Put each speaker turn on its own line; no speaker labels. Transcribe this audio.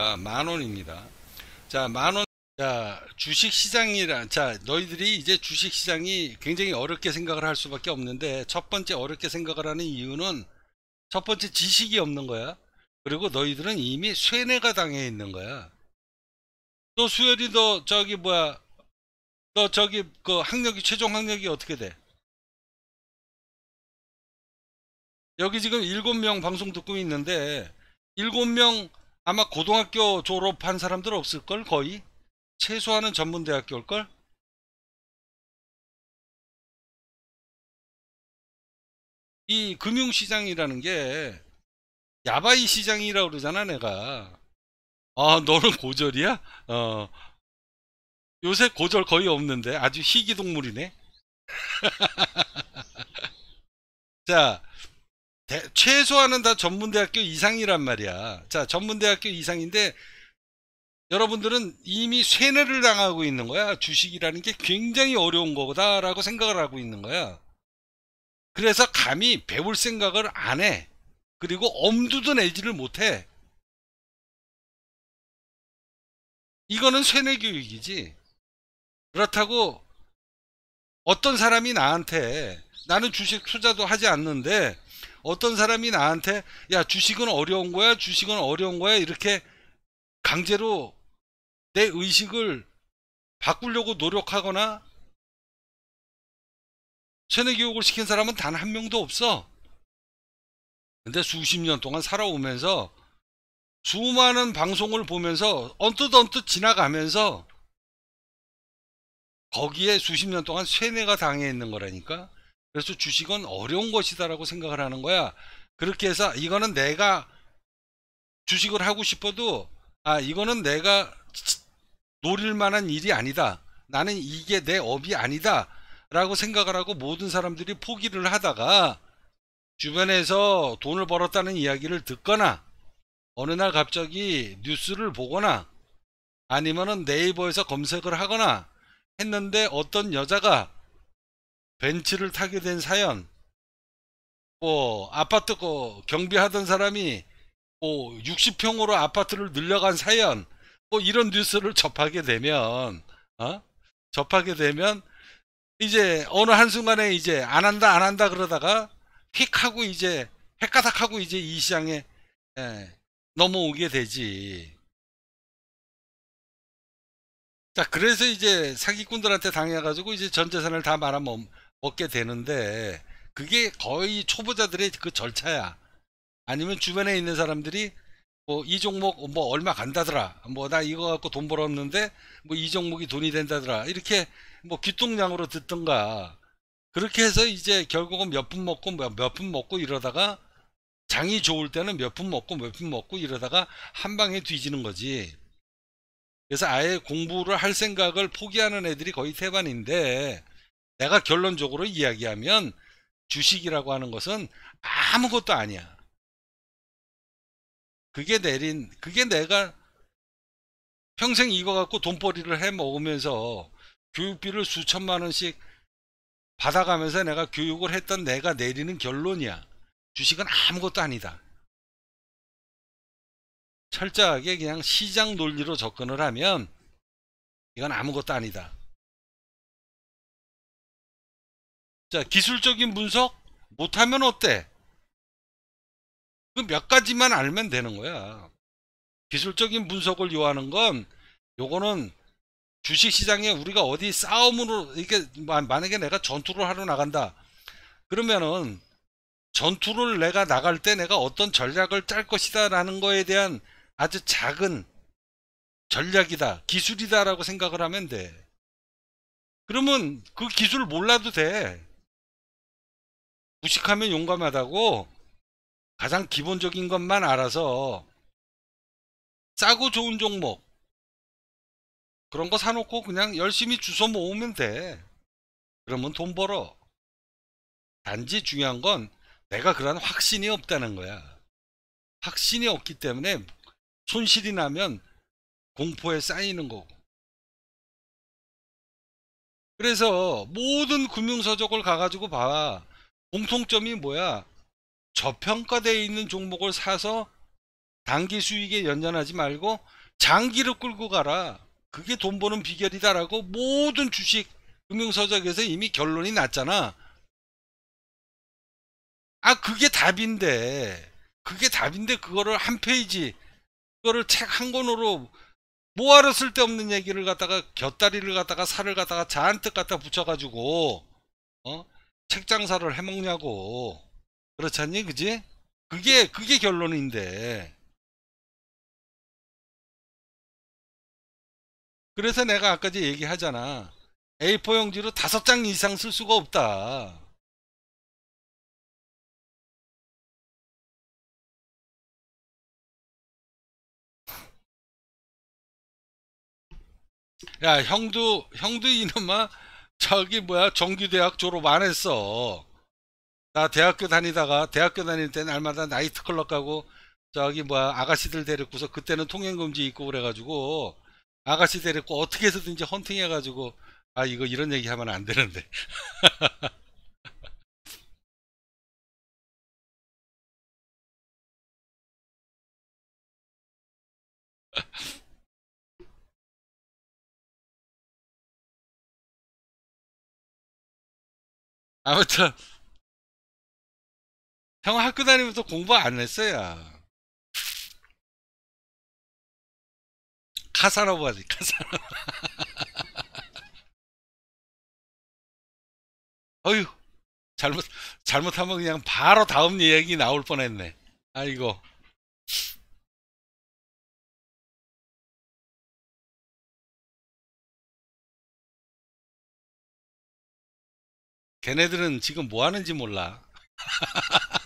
아, 만원입니다. 자, 만원, 자, 주식시장이란, 자, 너희들이 이제 주식시장이 굉장히 어렵게 생각을 할 수밖에 없는데, 첫 번째 어렵게 생각을 하는 이유는, 첫 번째 지식이 없는 거야. 그리고 너희들은 이미 쇠뇌가 당해 있는 거야. 또 수열이 너 저기 뭐야 너 저기 그 학력이 최종 학력이 어떻게 돼? 여기 지금 7명 방송 듣고 있는데 7명 아마 고등학교 졸업한 사람들 없을걸 거의 최소한은 전문대학교일걸 이 금융시장이라는 게 야바이 시장이라고 그러잖아 내가 아 너는 고절이야? 어 요새 고절 거의 없는데 아주 희귀동물이네 자 대, 최소한은 다 전문대학교 이상이란 말이야. 자, 전문대학교 이상인데 여러분들은 이미 쇠뇌를 당하고 있는 거야. 주식이라는 게 굉장히 어려운 거다라고 생각을 하고 있는 거야. 그래서 감히 배울 생각을 안 해. 그리고 엄두도 내지를 못해. 이거는 쇠뇌 교육이지. 그렇다고 어떤 사람이 나한테 나는 주식 투자도 하지 않는데 어떤 사람이 나한테 야 주식은 어려운 거야 주식은 어려운 거야 이렇게 강제로 내 의식을 바꾸려고 노력하거나 세뇌 교육을 시킨 사람은 단 한 명도 없어 근데 수십 년 동안 살아오면서 수많은 방송을 보면서 언뜻 언뜻 지나가면서 거기에 수십 년 동안 세뇌가 당해 있는 거라니까 그래서 주식은 어려운 것이다라고 생각을 하는 거야. 그렇게 해서 이거는 내가 주식을 하고 싶어도 아 이거는 내가 노릴 만한 일이 아니다. 나는 이게 내 업이 아니다. 라고 생각을 하고 모든 사람들이 포기를 하다가 주변에서 돈을 벌었다는 이야기를 듣거나 어느 날 갑자기 뉴스를 보거나 아니면은 네이버에서 검색을 하거나 했는데 어떤 여자가 벤츠를 타게 된 사연 뭐 아파트 거 경비하던 사람이 뭐 60평으로 아파트를 늘려간 사연 뭐 이런 뉴스를 접하게 되면 어? 접하게 되면 이제 어느 한순간에 이제 안 한다 안 한다 그러다가 픽 하고 이제 핵가닥 하고 이제 이 시장에 예, 넘어오게 되지 자 그래서 이제 사기꾼들한테 당해가지고 이제 전 재산을 다 말아먹 얻게 되는데 그게 거의 초보자들의 그 절차야. 아니면 주변에 있는 사람들이 뭐 이 종목 뭐 얼마 간다더라. 뭐 나 이거 갖고 돈 벌었는데 뭐 이 종목이 돈이 된다더라. 이렇게 뭐 귀뚱량으로 듣던가 그렇게 해서 이제 결국은 몇 푼 먹고 뭐 몇푼 먹고 이러다가 장이 좋을 때는 몇 푼 먹고 몇 푼 먹고 이러다가 한 방에 뒤지는 거지. 그래서 아예 공부를 할 생각을 포기하는 애들이 거의 태반인데 내가 결론적으로 이야기하면 주식이라고 하는 것은 아무것도 아니야. 그게 내린, 그게 내가 평생 이거 갖고 돈벌이를 해 먹으면서 교육비를 수천만 원씩 받아가면서 내가 교육을 했던 내가 내리는 결론이야. 주식은 아무것도 아니다. 철저하게 그냥
시장 논리로 접근을 하면 이건 아무것도 아니다. 자, 기술적인 분석 못하면 어때?
그 몇 가지만 알면 되는 거야. 기술적인 분석을 요하는 건 요거는 주식시장에 우리가 어디 싸움으로 이렇게 만약에 내가 전투를 하러 나간다 그러면은 전투를 내가 나갈 때 내가 어떤 전략을 짤 것이다 라는 거에 대한 아주 작은 전략이다 기술이다 라고 생각을 하면 돼 그러면 그 기술 몰라도 돼 무식하면 용감하다고 가장 기본적인 것만 알아서 싸고 좋은 종목 그런 거 사놓고 그냥 열심히 주워 모으면 돼. 그러면 돈 벌어. 단지 중요한 건 내가 그런 확신이 없다는 거야. 확신이 없기 때문에 손실이 나면 공포에 쌓이는 거고. 그래서 모든 금융서적을 가가지고 봐. 공통점이 뭐야? 저평가되어 있는 종목을 사서 단기 수익에 연연하지 말고 장기로 끌고 가라. 그게 돈 버는 비결이다라고 모든 주식 금융서적에서 이미 결론이 났잖아. 아, 그게 답인데. 그게 답인데 그거를 한 페이지 그거를 책 한 권으로 뭐하러 쓸데없는 얘기를 갖다가 곁다리를 갖다가 살을 갖다가 자한테 갖다 붙여가지고 어책 장사를 해먹냐고 그렇잖니 그지 그게 그게 결론인데
그래서 내가 아까도 얘기하잖아 A4용지로 다섯 장 이상 쓸 수가 없다
야 형도 형도 이놈아 저기 뭐야 정규대학 졸업 안 했어 나 대학교 다니다가 대학교 다닐 때 날마다 나이트클럽 가고 저기 뭐야 아가씨들 데리고서 그때는 통행금지 있고 그래가지고 아가씨 데리고 어떻게 해서든지 헌팅 해가지고 아 이거 이런 얘기 하면 안 되는데
아무튼 형 학교 다니면서 공부 안 했어요. 카사노바지 카사노바. 어휴 잘못 잘못하면 그냥 바로 다음 얘기 나올 뻔했네. 아이고. 걔네들은 지금 뭐 하는지 몰라.